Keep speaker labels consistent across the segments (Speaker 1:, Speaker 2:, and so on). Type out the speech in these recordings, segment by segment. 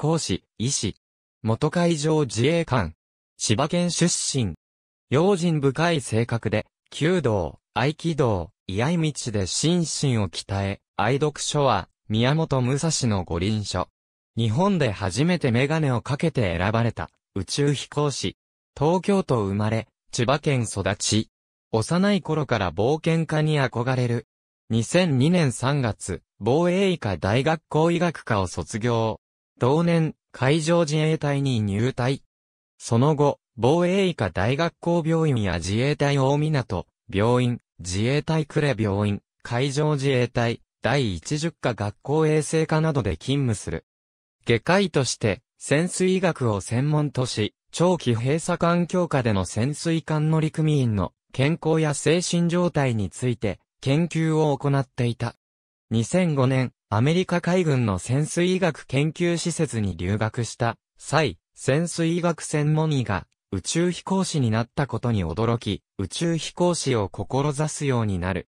Speaker 1: 講師、医師。元海上自衛官。千葉県出身。用心深い性格で、弓道、合気道、居合道で心身を鍛え、愛読書は、宮本武蔵の五輪書。日本で初めてメガネをかけて選ばれた、宇宙飛行士。東京都生まれ、千葉県育ち。幼い頃から冒険家に憧れる。2002年3月、防衛医科大学校医学科を卒業。同年、海上自衛隊に入隊。その後、防衛医科大学校病院や自衛隊大港、病院、自衛隊呉病院、海上自衛隊、第10課学校衛生科などで勤務する。外科医として、潜水医学を専門とし、長期閉鎖環境下での潜水艦乗組員の健康や精神状態について研究を行っていた。2005年、アメリカ海軍の潜水医学研究施設に留学した際、潜水医学専門医が宇宙飛行士になったことに驚き、宇宙飛行士を志すようになる。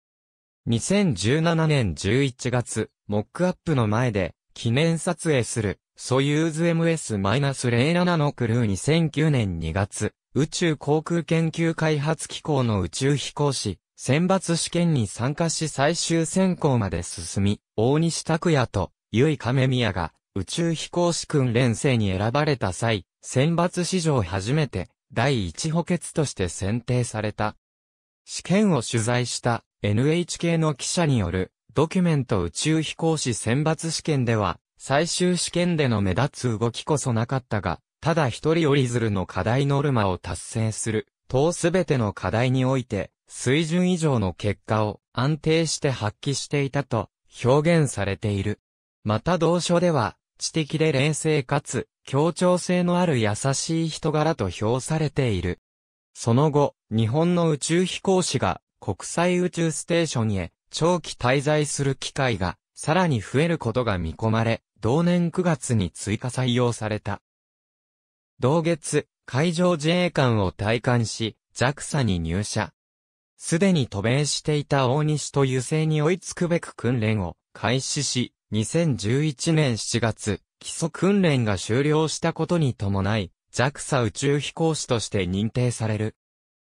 Speaker 1: 2017年11月、モックアップの前で記念撮影するソユーズ MS-07 のクルー2009年2月、宇宙航空研究開発機構の宇宙飛行士、選抜試験に参加し最終選考まで進み、大西拓也と、ゆい亀宮が、宇宙飛行士訓練生に選ばれた際、選抜史上初めて、第一補欠として選定された。試験を取材した NHK の記者によるドキュメント宇宙飛行士選抜試験では最終試験での目立つ動きこそなかったが、ただ一人折り鶴の課題ノルマを達成する、等すべての課題において水準以上の結果を安定して発揮していたと表現されている。また同書では、知的で冷静かつ協調性のある優しい人柄と評されている。その後、日本の宇宙飛行士が国際宇宙ステーションへ長期滞在する機会がさらに増えることが見込まれ、同年9月に追加採用された。同月、海上自衛官を退官し、JAXA に入社。すでに渡米していた大西と油性に追いつくべく訓練を開始し、2011年7月、基礎訓練が終了したことに伴い、JAXA 宇宙飛行士として認定される。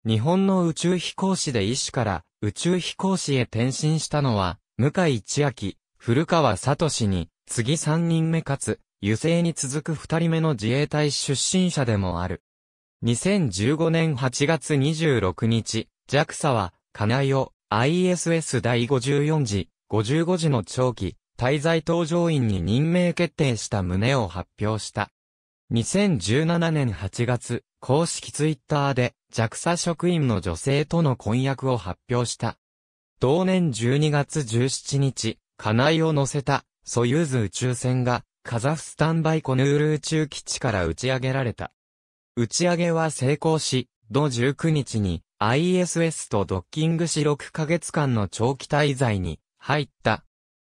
Speaker 1: 日本の宇宙飛行士で医師から宇宙飛行士へ転身したのは、向井千秋、古川聡に、次3人目かつ、油性に続く2人目の自衛隊出身者でもある。2015年8月26日、JAXA は、カナイを ISS 第54次、55次の長期、滞在搭乗員に任命決定した旨を発表した。2017年8月、公式ツイッターで JAXA 職員の女性との婚約を発表した。同年12月17日、カナイを乗せたソユーズ宇宙船がカザフスタンバイコヌール宇宙基地から打ち上げられた。打ち上げは成功し、同19日に ISS とドッキングし6ヶ月間の長期滞在に入った。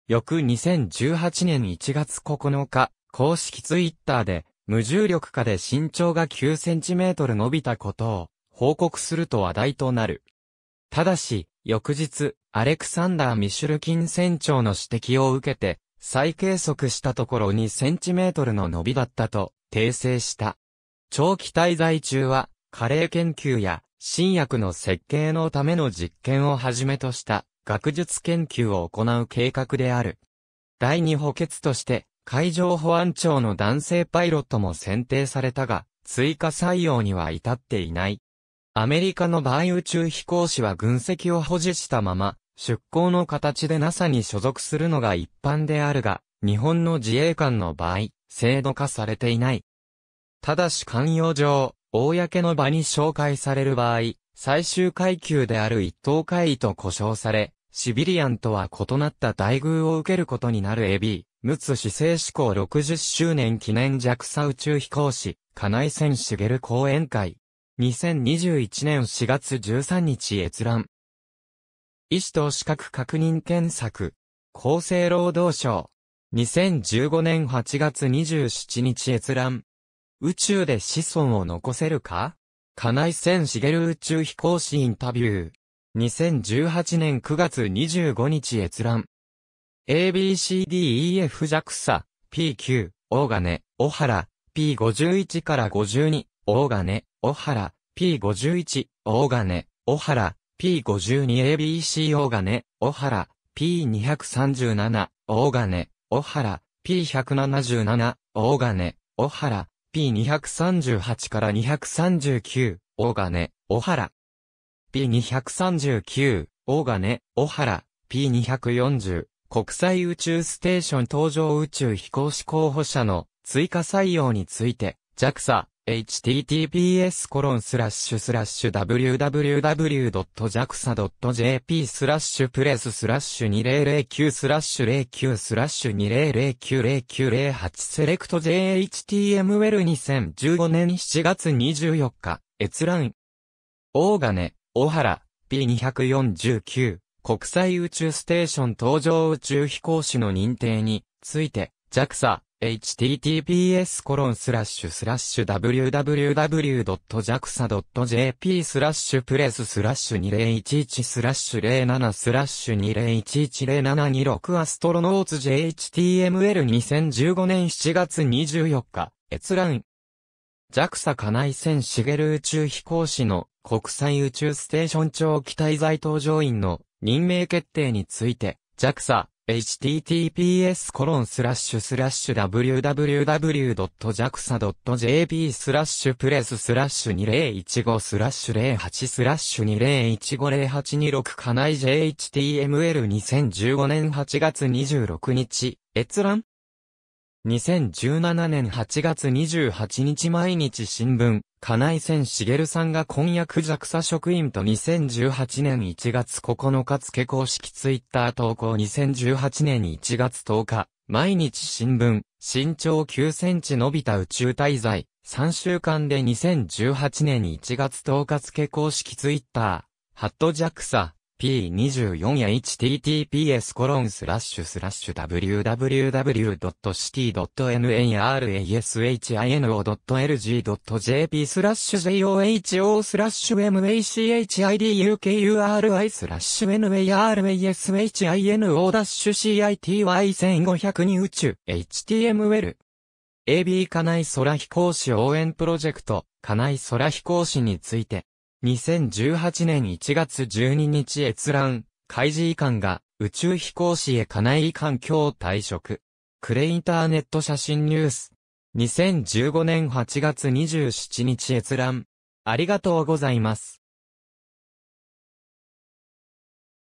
Speaker 1: 翌2018年1月9日、公式ツイッターで、無重力下で身長が9センチメートル伸びたことを報告すると話題となる。ただし、翌日、アレクサンダー・ミシュルキン船長の指摘を受けて、再計測したところ2センチメートルの伸びだったと訂正した。長期滞在中は、加齢研究や新薬の設計のための実験をはじめとした学術研究を行う計画である。第二補欠として、海上保安庁の男性パイロットも選定されたが、追加採用には至っていない。アメリカの場合宇宙飛行士は軍籍を保持したまま、出航の形で NASA に所属するのが一般であるが、日本の自衛官の場合、制度化されていない。ただし関与上、公の場に紹介される場合、最終階級である一等会位と呼称され、シビリアンとは異なった待遇を受けることになるエビム陸奥市政志向60周年記念弱差宇宙飛行士、金井千茂講演会。2021年4月13日閲覧。医師と資格確認検索。厚生労働省。2015年8月27日閲覧。宇宙で子孫を残せるか金井千茂宇宙飛行士インタビュー。2018年9月25日閲覧。ABCDEFJAXA、PQ、大金、小原、P51 から52、大金、小原、P51、大金、小原、P52ABC 大金、小原、P237、大金、小原、P177、大金、小原、P238 から239、大金、小原。P239、大金、小原。P240、国際宇宙ステーション登場宇宙飛行士候補者の追加採用について、JAXA、https コロンスラッシュスラッシュ www.jaxa.jp スラッシュプレススラッシュ2009スラッシュ09スラッシュ20090908セレクト JHTML2015 年7月24日閲覧大金、大原、P249 国際宇宙ステーション登場宇宙飛行士の認定について JAXA https コロンスラッシュスラッシュ www.jaxa.jp スラッシュプレススラッシュ2011スラッシュ07スラッシュ20110726アストロノーツ JHTML2015 年7月24日閲覧 JAXA 金井千茂宇宙飛行士の国際宇宙ステーション長期滞在搭乗員の任命決定について JAXA https コロンスラッシュスラッシュ www.jaxa.jp スラッシュプレススラッシュ2015スラッシュ08スラッシュ20150826ない JHTML2015 年8月26日閲覧2017年8月28日毎日新聞金井千茂さんが婚約者草職員と2018年1月9日付公式ツイッター投稿2018年1月10日、毎日新聞、身長9センチ伸びた宇宙滞在、3週間で2018年1月10日付公式ツイッター、ハットジャクサ、p24 や https コロンスラッシュスラッシュ www.city.narashino.lg.jp スラッシュ joho スラッシュ machidukuri スラッシュ narashino-city1500 に宇宙 html AB 金井空飛行士応援プロジェクト、金井空飛行士について、2018年1月12日閲覧、開示遺憾が宇宙飛行士へ家内遺憾今日退職。クレインターネット写真ニュース。2015年8月27日閲覧。ありがとうございます。